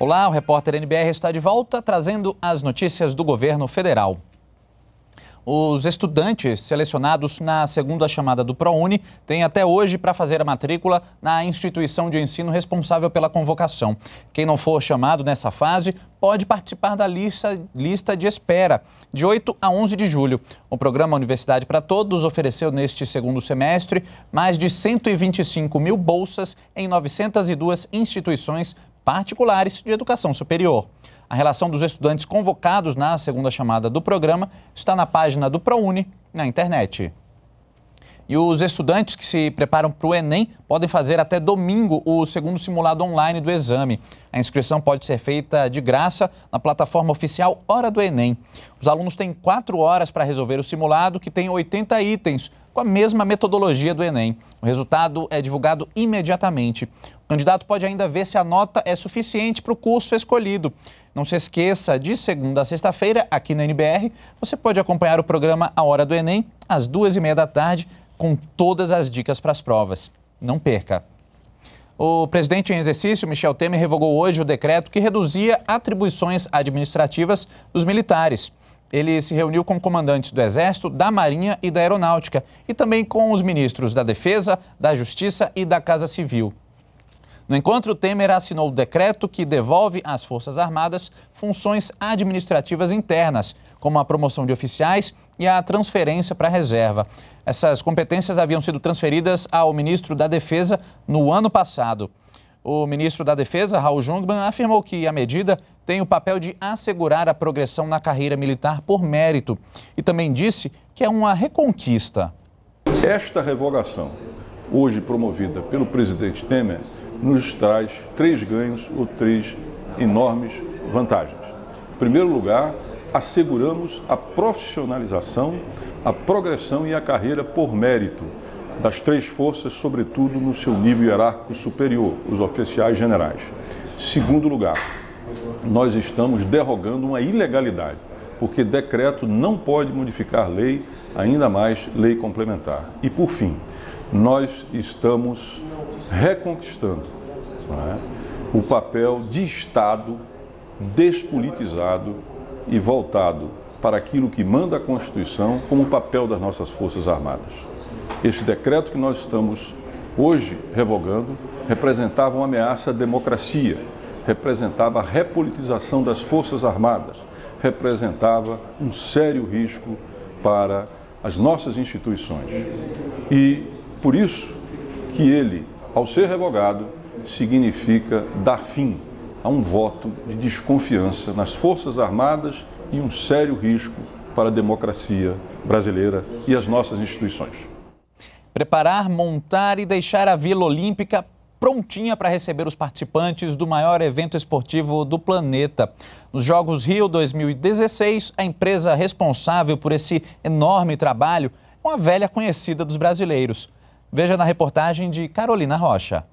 Olá, o repórter NBR está de volta trazendo as notícias do governo federal. Os estudantes selecionados na segunda chamada do ProUni têm até hoje para fazer a matrícula na instituição de ensino responsável pela convocação. Quem não for chamado nessa fase pode participar da lista, lista de espera, de 8 a 11 de julho. O programa Universidade para Todos ofereceu neste segundo semestre mais de 125 mil bolsas em 902 instituições particulares de educação superior. A relação dos estudantes convocados na segunda chamada do programa está na página do ProUni na internet. E os estudantes que se preparam para o Enem podem fazer até domingo o segundo simulado online do exame. A inscrição pode ser feita de graça na plataforma oficial Hora do Enem. Os alunos têm quatro horas para resolver o simulado, que tem 80 itens, com a mesma metodologia do Enem. O resultado é divulgado imediatamente. O candidato pode ainda ver se a nota é suficiente para o curso escolhido. Não se esqueça, de segunda a sexta-feira, aqui na NBR, você pode acompanhar o programa A Hora do Enem, às duas e meia da tarde com todas as dicas para as provas. Não perca! O presidente em exercício, Michel Temer, revogou hoje o decreto que reduzia atribuições administrativas dos militares. Ele se reuniu com comandantes do Exército, da Marinha e da Aeronáutica e também com os ministros da Defesa, da Justiça e da Casa Civil. No encontro, Temer assinou o decreto que devolve às Forças Armadas funções administrativas internas, como a promoção de oficiais e a transferência para a reserva. Essas competências haviam sido transferidas ao ministro da Defesa no ano passado. O ministro da Defesa, Raul Jungmann, afirmou que a medida tem o papel de assegurar a progressão na carreira militar por mérito e também disse que é uma reconquista. Esta revogação, hoje promovida pelo presidente Temer, nos traz três ganhos ou três enormes vantagens. Em primeiro lugar, asseguramos a profissionalização, a progressão e a carreira por mérito das três forças, sobretudo no seu nível hierárquico superior, os oficiais generais. Segundo lugar, nós estamos derrogando uma ilegalidade, porque decreto não pode modificar lei, ainda mais lei complementar. E por fim, nós estamos reconquistando é? o papel de Estado despolitizado e voltado para aquilo que manda a Constituição como o papel das nossas Forças Armadas. Este decreto que nós estamos hoje revogando representava uma ameaça à democracia, representava a repolitização das Forças Armadas, representava um sério risco para as nossas instituições. E por isso que ele ao ser revogado, significa dar fim a um voto de desconfiança nas Forças Armadas e um sério risco para a democracia brasileira e as nossas instituições. Preparar, montar e deixar a Vila Olímpica prontinha para receber os participantes do maior evento esportivo do planeta. Nos Jogos Rio 2016, a empresa responsável por esse enorme trabalho é uma velha conhecida dos brasileiros, Veja na reportagem de Carolina Rocha.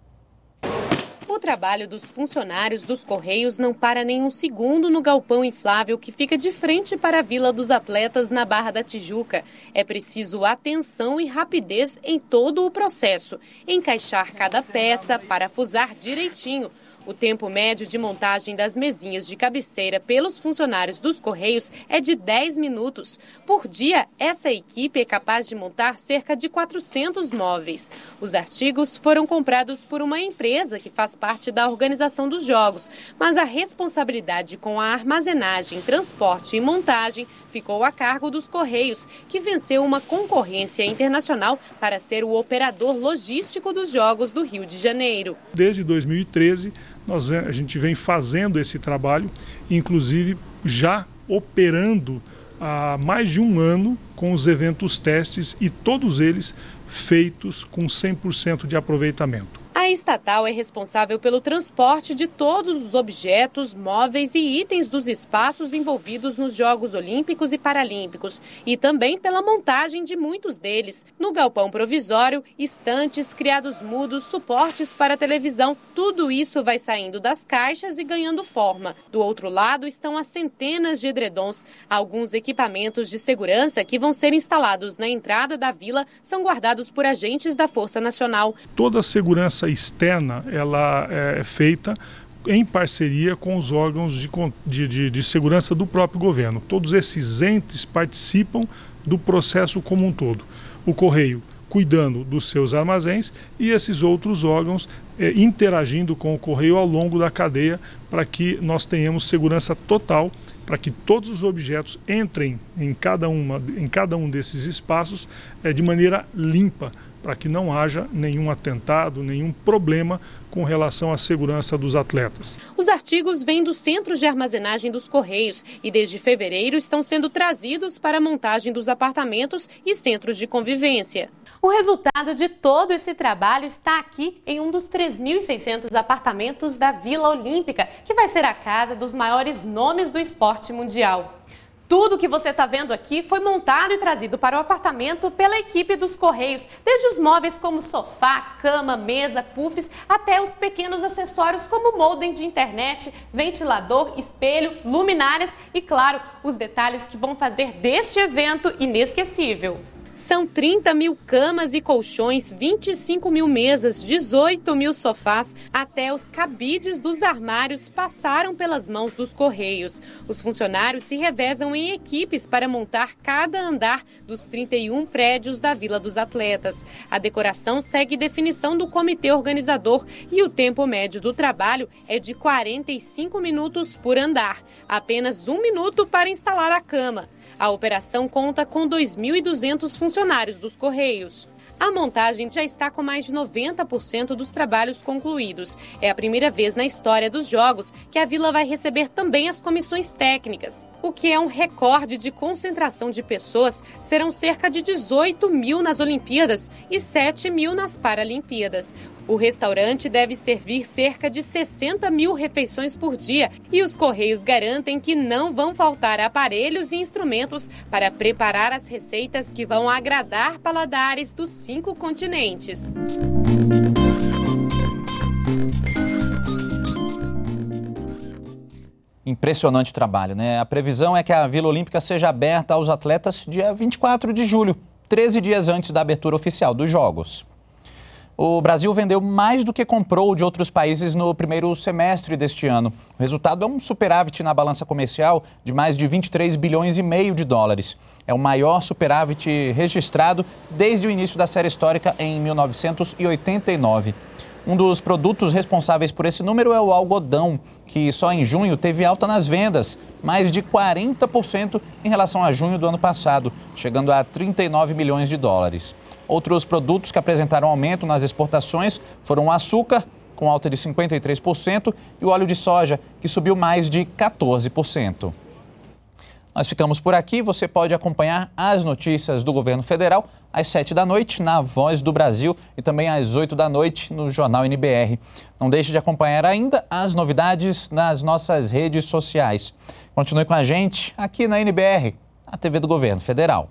O trabalho dos funcionários dos Correios não para nem um segundo no galpão inflável que fica de frente para a Vila dos Atletas, na Barra da Tijuca. É preciso atenção e rapidez em todo o processo. Encaixar cada peça, parafusar direitinho o tempo médio de montagem das mesinhas de cabeceira pelos funcionários dos Correios é de 10 minutos. Por dia, essa equipe é capaz de montar cerca de 400 móveis. Os artigos foram comprados por uma empresa que faz parte da organização dos Jogos, mas a responsabilidade com a armazenagem, transporte e montagem ficou a cargo dos Correios, que venceu uma concorrência internacional para ser o operador logístico dos Jogos do Rio de Janeiro. Desde 2013, nós, eh, a gente vem fazendo esse trabalho, inclusive já operando há mais de um ano com os eventos testes e todos eles feitos com 100% de aproveitamento. A estatal é responsável pelo transporte de todos os objetos, móveis e itens dos espaços envolvidos nos Jogos Olímpicos e Paralímpicos e também pela montagem de muitos deles. No galpão provisório, estantes, criados mudos, suportes para televisão, tudo isso vai saindo das caixas e ganhando forma. Do outro lado estão as centenas de edredons. Alguns equipamentos de segurança que vão ser instalados na entrada da vila são guardados por agentes da Força Nacional. Toda a segurança e externa ela é, é feita em parceria com os órgãos de, de, de, de segurança do próprio governo. Todos esses entes participam do processo como um todo. O Correio cuidando dos seus armazéns e esses outros órgãos é, interagindo com o correio ao longo da cadeia para que nós tenhamos segurança total, para que todos os objetos entrem em cada, uma, em cada um desses espaços é, de maneira limpa, para que não haja nenhum atentado, nenhum problema com relação à segurança dos atletas. Os artigos vêm dos centros de armazenagem dos Correios e desde fevereiro estão sendo trazidos para a montagem dos apartamentos e centros de convivência. O resultado de todo esse trabalho está aqui em um dos 3.600 apartamentos da Vila Olímpica, que vai ser a casa dos maiores nomes do esporte mundial. Tudo que você está vendo aqui foi montado e trazido para o apartamento pela equipe dos Correios, desde os móveis como sofá, cama, mesa, puffs, até os pequenos acessórios como modem de internet, ventilador, espelho, luminárias e, claro, os detalhes que vão fazer deste evento inesquecível. São 30 mil camas e colchões, 25 mil mesas, 18 mil sofás, até os cabides dos armários passaram pelas mãos dos Correios. Os funcionários se revezam em equipes para montar cada andar dos 31 prédios da Vila dos Atletas. A decoração segue definição do comitê organizador e o tempo médio do trabalho é de 45 minutos por andar, apenas um minuto para instalar a cama. A operação conta com 2.200 funcionários dos Correios. A montagem já está com mais de 90% dos trabalhos concluídos. É a primeira vez na história dos Jogos que a vila vai receber também as comissões técnicas, o que é um recorde de concentração de pessoas. Serão cerca de 18 mil nas Olimpíadas e 7 mil nas Paralimpíadas. O restaurante deve servir cerca de 60 mil refeições por dia e os Correios garantem que não vão faltar aparelhos e instrumentos para preparar as receitas que vão agradar paladares dos cinco continentes. Impressionante o trabalho, né? A previsão é que a Vila Olímpica seja aberta aos atletas dia 24 de julho, 13 dias antes da abertura oficial dos Jogos. O Brasil vendeu mais do que comprou de outros países no primeiro semestre deste ano. O resultado é um superávit na balança comercial de mais de 23 bilhões e meio de dólares. É o maior superávit registrado desde o início da série histórica em 1989. Um dos produtos responsáveis por esse número é o algodão, que só em junho teve alta nas vendas, mais de 40% em relação a junho do ano passado, chegando a 39 milhões de dólares. Outros produtos que apresentaram aumento nas exportações foram o açúcar, com alta de 53%, e o óleo de soja, que subiu mais de 14%. Nós ficamos por aqui. Você pode acompanhar as notícias do governo federal às 7 da noite na Voz do Brasil e também às 8 da noite no Jornal NBR. Não deixe de acompanhar ainda as novidades nas nossas redes sociais. Continue com a gente aqui na NBR, a TV do Governo Federal.